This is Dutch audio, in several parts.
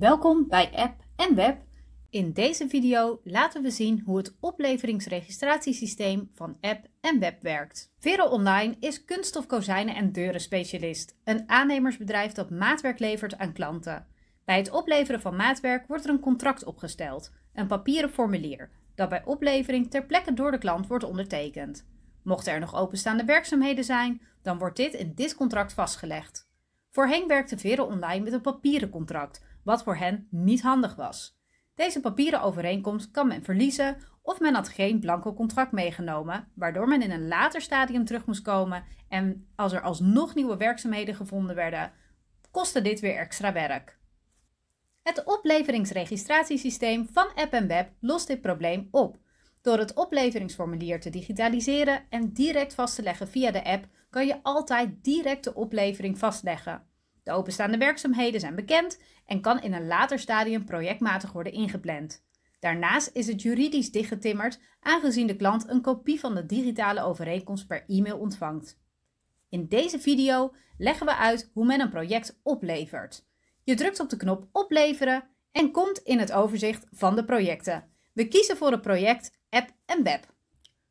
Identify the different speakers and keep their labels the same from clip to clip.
Speaker 1: Welkom bij App en Web. In deze video laten we zien hoe het opleveringsregistratiesysteem van App en Web werkt. Vero Online is kunststof kozijnen en deuren specialist, een aannemersbedrijf dat maatwerk levert aan klanten. Bij het opleveren van maatwerk wordt er een contract opgesteld, een papieren formulier, dat bij oplevering ter plekke door de klant wordt ondertekend. Mochten er nog openstaande werkzaamheden zijn, dan wordt dit in dit contract vastgelegd. Voorheen werkte Vero Online met een papieren contract, wat voor hen niet handig was. Deze papieren overeenkomst kan men verliezen of men had geen blanco contract meegenomen, waardoor men in een later stadium terug moest komen en als er alsnog nieuwe werkzaamheden gevonden werden, kostte dit weer extra werk. Het opleveringsregistratiesysteem van App Web lost dit probleem op. Door het opleveringsformulier te digitaliseren en direct vast te leggen via de app, kan je altijd direct de oplevering vastleggen. De openstaande werkzaamheden zijn bekend en kan in een later stadium projectmatig worden ingepland. Daarnaast is het juridisch dichtgetimmerd, aangezien de klant een kopie van de digitale overeenkomst per e-mail ontvangt. In deze video leggen we uit hoe men een project oplevert. Je drukt op de knop opleveren en komt in het overzicht van de projecten. We kiezen voor het project app en web.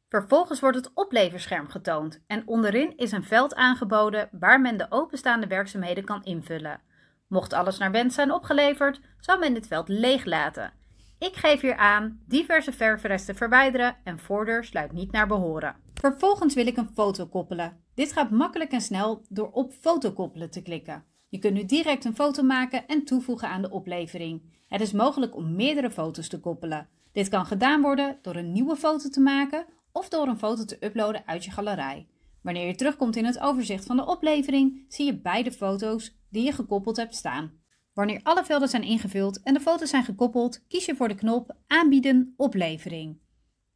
Speaker 1: Vervolgens wordt het opleverscherm getoond en onderin is een veld aangeboden waar men de openstaande werkzaamheden kan invullen. Mocht alles naar wens zijn opgeleverd, zal men dit veld leeg laten. Ik geef hier aan diverse verfresten verwijderen en voordeur sluit niet naar behoren. Vervolgens wil ik een foto koppelen. Dit gaat makkelijk en snel door op foto koppelen te klikken. Je kunt nu direct een foto maken en toevoegen aan de oplevering. Het is mogelijk om meerdere foto's te koppelen. Dit kan gedaan worden door een nieuwe foto te maken of door een foto te uploaden uit je galerij. Wanneer je terugkomt in het overzicht van de oplevering, zie je beide foto's die je gekoppeld hebt staan. Wanneer alle velden zijn ingevuld en de foto's zijn gekoppeld, kies je voor de knop Aanbieden oplevering.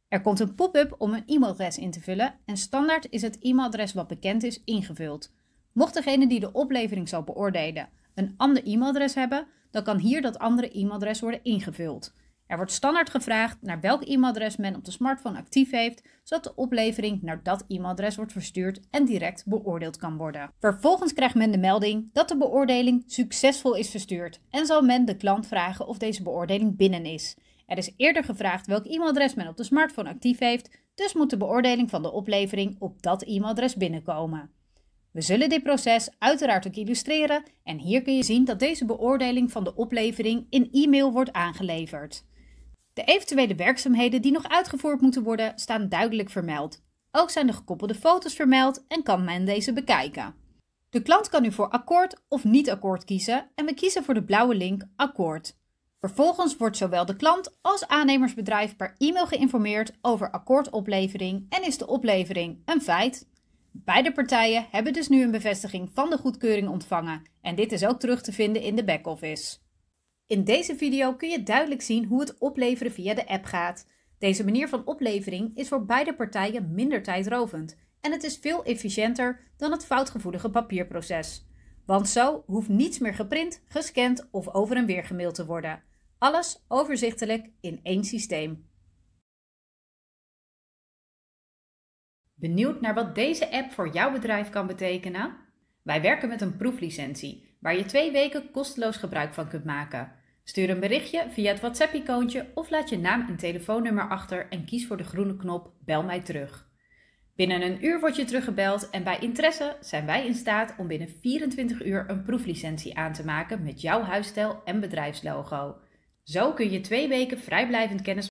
Speaker 1: Er komt een pop-up om een e-mailadres in te vullen en standaard is het e-mailadres wat bekend is ingevuld. Mocht degene die de oplevering zal beoordelen een ander e-mailadres hebben, dan kan hier dat andere e-mailadres worden ingevuld. Er wordt standaard gevraagd naar welk e-mailadres men op de smartphone actief heeft, zodat de oplevering naar dat e-mailadres wordt verstuurd en direct beoordeeld kan worden. Vervolgens krijgt men de melding dat de beoordeling succesvol is verstuurd en zal men de klant vragen of deze beoordeling binnen is. Er is eerder gevraagd welk e-mailadres men op de smartphone actief heeft, dus moet de beoordeling van de oplevering op dat e-mailadres binnenkomen. We zullen dit proces uiteraard ook illustreren en hier kun je zien dat deze beoordeling van de oplevering in e-mail wordt aangeleverd. De eventuele werkzaamheden die nog uitgevoerd moeten worden staan duidelijk vermeld. Ook zijn de gekoppelde foto's vermeld en kan men deze bekijken. De klant kan nu voor akkoord of niet akkoord kiezen en we kiezen voor de blauwe link akkoord. Vervolgens wordt zowel de klant als aannemersbedrijf per e-mail geïnformeerd over akkoordoplevering en is de oplevering een feit. Beide partijen hebben dus nu een bevestiging van de goedkeuring ontvangen en dit is ook terug te vinden in de back-office. In deze video kun je duidelijk zien hoe het opleveren via de app gaat. Deze manier van oplevering is voor beide partijen minder tijdrovend en het is veel efficiënter dan het foutgevoelige papierproces. Want zo hoeft niets meer geprint, gescand of over en weer gemaild te worden. Alles overzichtelijk in één systeem. Benieuwd naar wat deze app voor jouw bedrijf kan betekenen? Wij werken met een proeflicentie waar je twee weken kosteloos gebruik van kunt maken. Stuur een berichtje via het WhatsApp-icoontje of laat je naam en telefoonnummer achter en kies voor de groene knop Bel mij terug. Binnen een uur word je teruggebeld en bij interesse zijn wij in staat om binnen 24 uur een proeflicentie aan te maken met jouw huisstijl en bedrijfslogo. Zo kun je twee weken vrijblijvend kennis